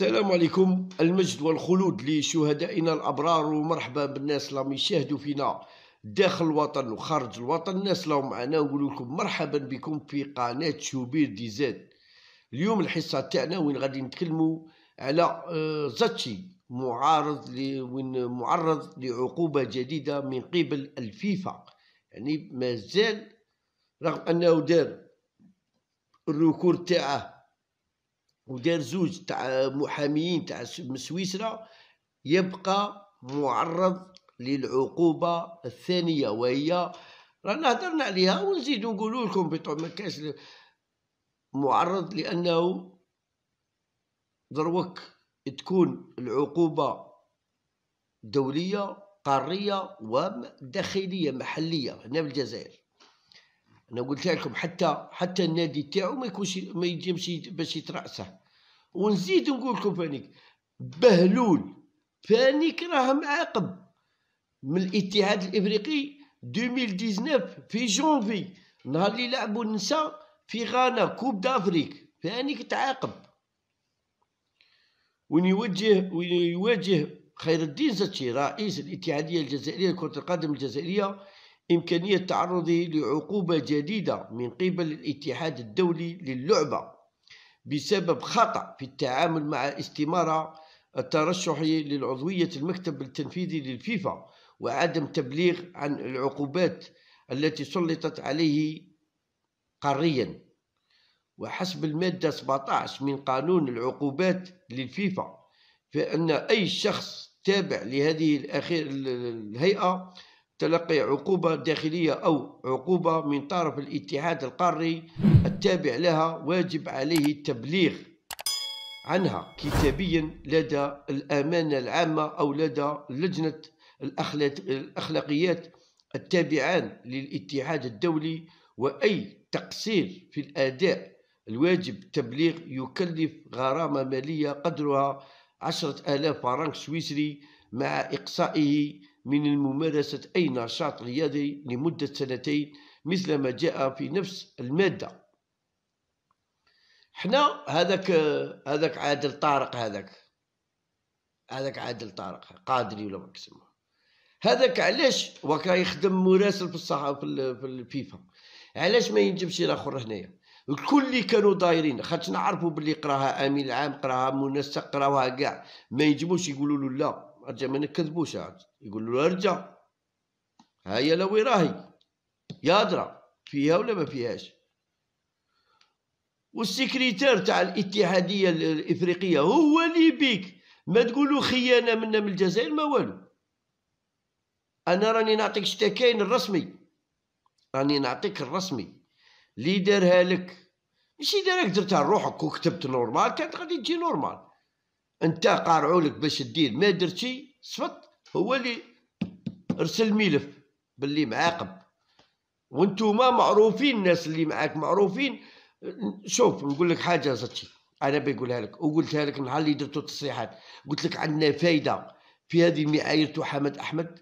السلام عليكم المجد والخلود لشهدائنا الأبرار ومرحبا بالناس اللي يشاهدوا فينا داخل الوطن وخارج الوطن الناس لهم معنا نقول لكم مرحبا بكم في قناة شوبير دي زاد اليوم الحصة تاعنا وين غادي نتكلموا على آه، زاتشي معارض وين معرض لعقوبة جديدة من قبل الفيفا يعني مازال رغم أنه دار الركور تاعه ودار زوج تاع محاميين تاع من سويسرا يبقى معرض للعقوبة الثانية وهي رانا هضرنا عليها ونزيد نقولوا لكم بطبع ما كاش معرض لأنه دروك تكون العقوبة دولية قارية وداخلية محلية هنا بالجزائر انا قلت لكم حتى حتى النادي تاعو ما يكونش ما يجمش باش يترأسه ونزيد نقول لكم بانيك بهلول فانيك راه معاقب من الاتحاد الافريقي 2019 في جونفي نهار اللي لعبوا النساء في غانا كوب دافريك فانيك تعاقب يوجه وين يواجه خير الدين زتشي رئيس الاتحاديه الجزائريه لكره القدم الجزائريه إمكانية تعرضه لعقوبة جديدة من قبل الاتحاد الدولي للعبة بسبب خطأ في التعامل مع استمارة الترشح للعضوية المكتب التنفيذي للفيفا وعدم تبليغ عن العقوبات التي سلطت عليه قاريا وحسب المادة 17 من قانون العقوبات للفيفا فإن أي شخص تابع لهذه الهيئة تلقي عقوبة داخلية أو عقوبة من طرف الاتحاد القاري التابع لها واجب عليه التبليغ عنها كتابيا لدى الأمانة العامة أو لدى لجنة الأخلاقيات التابعان للاتحاد الدولي وأي تقصير في الأداء الواجب التبليغ يكلف غرامة مالية قدرها عشرة آلاف فرنك سويسري مع إقصائه من ممارسة أي نشاط رياضي لمدة سنتين مثل ما جاء في نفس المادة حنا هذاك هذاك عادل طارق هذاك هذاك عادل طارق قادري ولا ما هذاك علاش وكا يخدم مراسل في الصحافة في الفيفا علاش ما ينجبش الاخر هنايا الكل اللي كانوا دايرين خاطر نعرفوا باللي قراها امين العام قراها منسق قراوها كاع ما ينجموش يقولوا له لا ارجع ما نكذبوش عاد يقول له ارجع هيا لو راهي يادرا فيها ولا ما فيهاش والسكرتير تاع الاتحاديه الافريقيه هو اللي بيك ما تقولوا خيانه منا من الجزائر ما والو انا راني نعطيك شتاكين الرسمي راني نعطيك الرسمي اللي دارها لك ماشي دارك درتها لروحك وكتبت نورمال كانت غادي تجي نورمال انت قارعوا لك باش تدير ما درتي صفت هو اللي ارسل ملف باللي معاقب وانتوما معروفين الناس اللي معاك معروفين شوف نقول لك حاجه زتي انا بقولها لك وقلتها لك نهار اللي درتو التصريحات قلت لك عندنا فايده في هذه معايير حمد احمد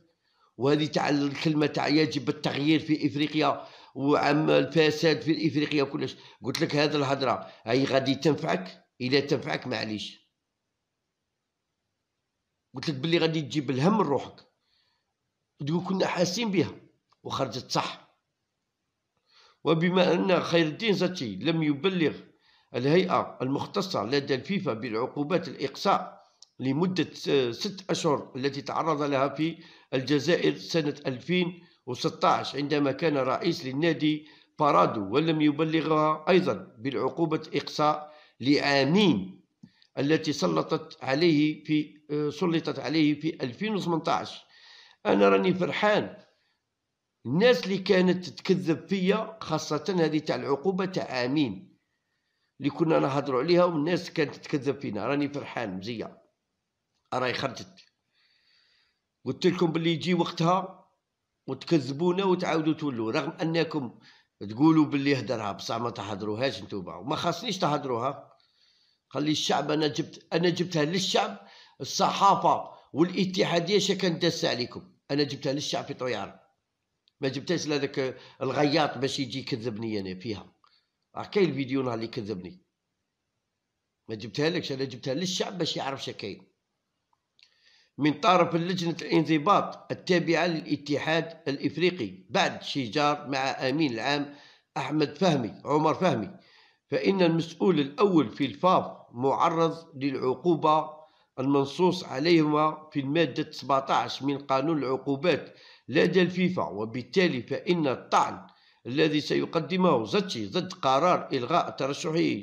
وهذه تاع الكلمه تاع يجب التغيير في افريقيا وعم الفساد في افريقيا وكلش قلت لك هذه الهضره هي غادي تنفعك الا تنفعك معليش قلت لك باللي غادي تجيب الهم لروحك تقول كنا حاسين بها وخرجت صح وبما ان خير الدين زتي لم يبلغ الهيئه المختصه لدى الفيفا بالعقوبات الاقصاء لمده ست اشهر التي تعرض لها في الجزائر سنه 2016 عندما كان رئيس للنادي بارادو ولم يبلغها ايضا بالعقوبه اقصاء لعامين التي سلطت عليه في آه، سلطت عليه في 2018 انا راني فرحان الناس اللي كانت تكذب فيا خاصة هذه تاع العقوبة تاع آمين اللي كنا نهضروا عليها والناس كانت تكذب فينا راني فرحان مزية راهي خرجت قلت لكم باللي يجي وقتها وتكذبونا وتعاودوا تولوا رغم انكم تقولوا باللي هدرها بصح ما تهضروهاش نتوما وما خاصنيش تهضروها خلي الشعب انا جبت انا جبتها للشعب الصحافه والاتحاديه اش كانت عليكم انا جبتها للشعب في طيار ما جبتهاش لهذاك الغياط باش يجي يكذبني انا فيها راه كاين الفيديو نهار اللي كذبني ما جبتها لكش انا جبتها للشعب باش يعرف شكاين من طرف لجنة الانضباط التابعة للاتحاد الإفريقي بعد شجار مع أمين العام أحمد فهمي عمر فهمي فإن المسؤول الأول في الفاف معرض للعقوبة المنصوص عليهما في المادة 17 من قانون العقوبات لدى الفيفا وبالتالي فإن الطعن الذي سيقدمه زتشي ضد قرار إلغاء ترشحه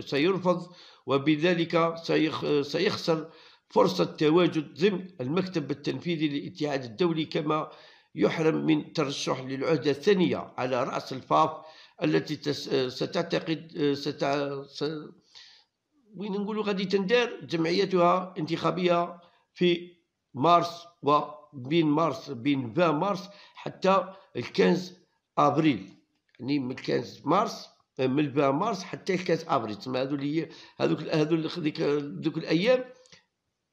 سيرفض وبذلك سيخسر فرصة تواجد ضمن المكتب التنفيذي للاتحاد الدولي كما يحرم من ترشح للعهدة الثانية على رأس الفاف التي ستعتقد ستع... س... وين نقولوا غادي تندار جمعيتها انتخابيه في مارس وبين مارس بين 20 مارس حتى 15 ابريل يعني من 15 مارس من 20 مارس حتى 15 ابريل تسمى هذو اللي هذوك ديك ذوك الايام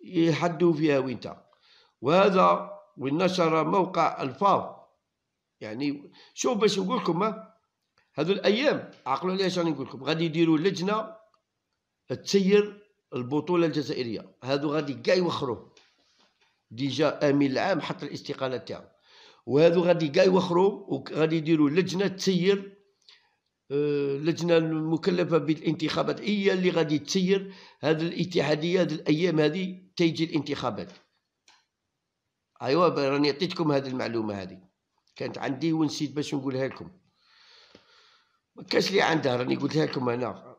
يحدوا فيها وينتا وهذا ونشر موقع الفاو يعني شوف باش نقول لكم هذو الايام عقلوا عليها شنو نقول لكم غادي يديروا لجنه تسير البطوله الجزائريه هذو غادي كاع يوخروه ديجا امين العام حط الاستقاله تاعو وهذو غادي كاع يوخروه وغادي يديروا لجنه تسير اللجنه آه، المكلفه بالانتخابات هي اللي غادي تسير هاد الاتحاديه هذه الايام هذه تيجي الانتخابات ايوا راني عطيتكم هذه المعلومه هذه كانت عندي ونسيت باش نقولها لكم ما كاش لي عندها راني قلتها لكم انا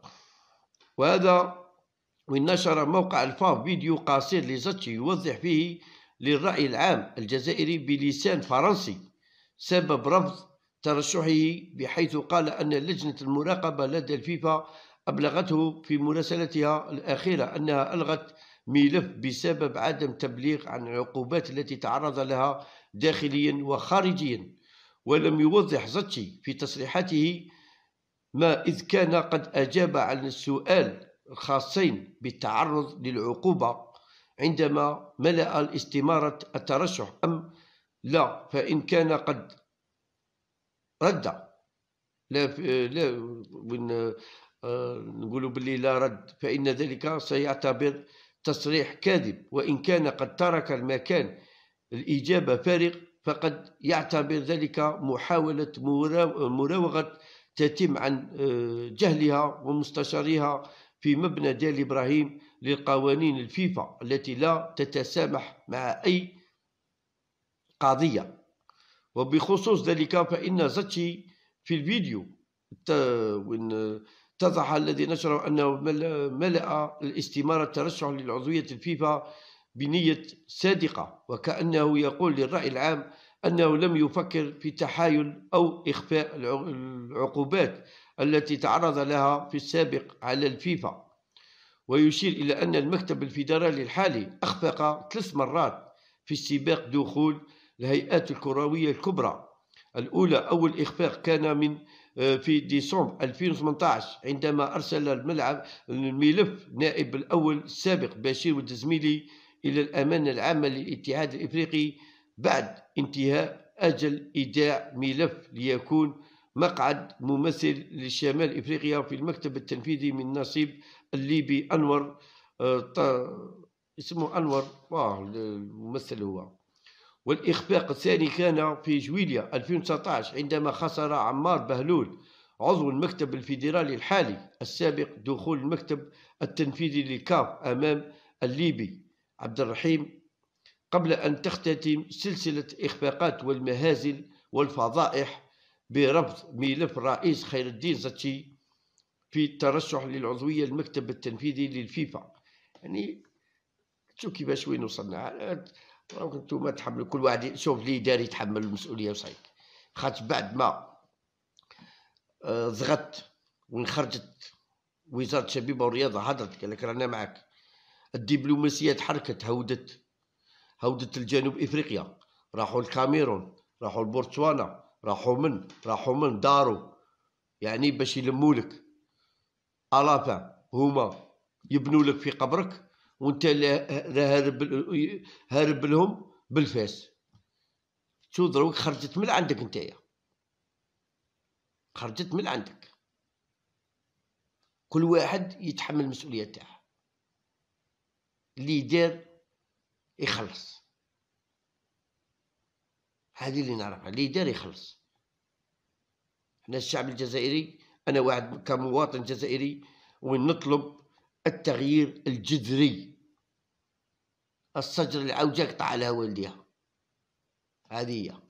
وهذا وين نشر موقع الفاف فيديو قصير لزاتشي يوضح فيه للرأي العام الجزائري بلسان فرنسي سبب رفض ترشحه بحيث قال أن لجنة المراقبة لدى الفيفا أبلغته في مراسلتها الأخيرة أنها ألغت ملف بسبب عدم تبليغ عن العقوبات التي تعرض لها داخليا وخارجيا ولم يوضح زاتشي في تصريحاته ما إذ كان قد أجاب عن السؤال الخاصين بالتعرض للعقوبة عندما ملأ الاستمارة الترشح أم لا فإن كان قد رد لا لا آه، نقولوا باللي لا رد فإن ذلك سيعتبر تصريح كاذب وإن كان قد ترك المكان الإجابة فارغ فقد يعتبر ذلك محاولة مراوغة تتم عن آه، جهلها ومستشاريها في مبنى ديال إبراهيم للقوانين الفيفا التي لا تتسامح مع أي قضية وبخصوص ذلك فإن زتشي في الفيديو اتضح الذي نشره أنه ملأ الاستمارة الترشح للعضوية الفيفا بنية صادقة وكأنه يقول للرأي العام أنه لم يفكر في تحايل أو إخفاء العقوبات التي تعرض لها في السابق على الفيفا ويشير إلى أن المكتب الفيدرالي الحالي أخفق ثلاث مرات في السباق دخول الهيئات الكروية الكبرى الأولى أول إخفاق كان من آه، في ديسمبر 2018 عندما أرسل الملعب الملف نائب الأول السابق بشير الدزميلي إلى الأمانة العامة للاتحاد الإفريقي بعد انتهاء أجل إيداع ملف ليكون مقعد ممثل لشمال إفريقيا في المكتب التنفيذي من نصيب الليبي أنور آه، اسمه أنور واه الممثل هو والإخفاق الثاني كان في جويليا 2019 عندما خسر عمار بهلول عضو المكتب الفيدرالي الحالي السابق دخول المكتب التنفيذي للكاف أمام الليبي عبد الرحيم قبل أن تختتم سلسلة إخفاقات والمهازل والفضائح بربط ملف رئيس خير الدين زتشي في الترشح للعضوية المكتب التنفيذي للفيفا يعني شوف كيفاش وين وصلنا انتم تحملوا كل واحد شوف لي داري يتحمل المسؤولية وصايك خاطر بعد ما ضغطت آه، ونخرجت وزارة الشبيبة والرياضة هضرت قال لك رانا معاك الدبلوماسية تحركت هودت هودة الجنوب افريقيا راحوا الكاميرون راحوا البورتسوانا راحوا من راحوا من دارو يعني باش يلمولك لك الافا هما يبنوا لك في قبرك وانت هارب هارب لهم بالفاس شو دروك خرجت من عندك نتايا خرجت من عندك كل واحد يتحمل المسؤوليه تاعها اللي دار يخلص هذه اللي نعرفها اللي دار يخلص احنا الشعب الجزائري انا واحد كمواطن جزائري ونطلب التغيير الجذري الصجر العوجة قطع على والديها هذه هي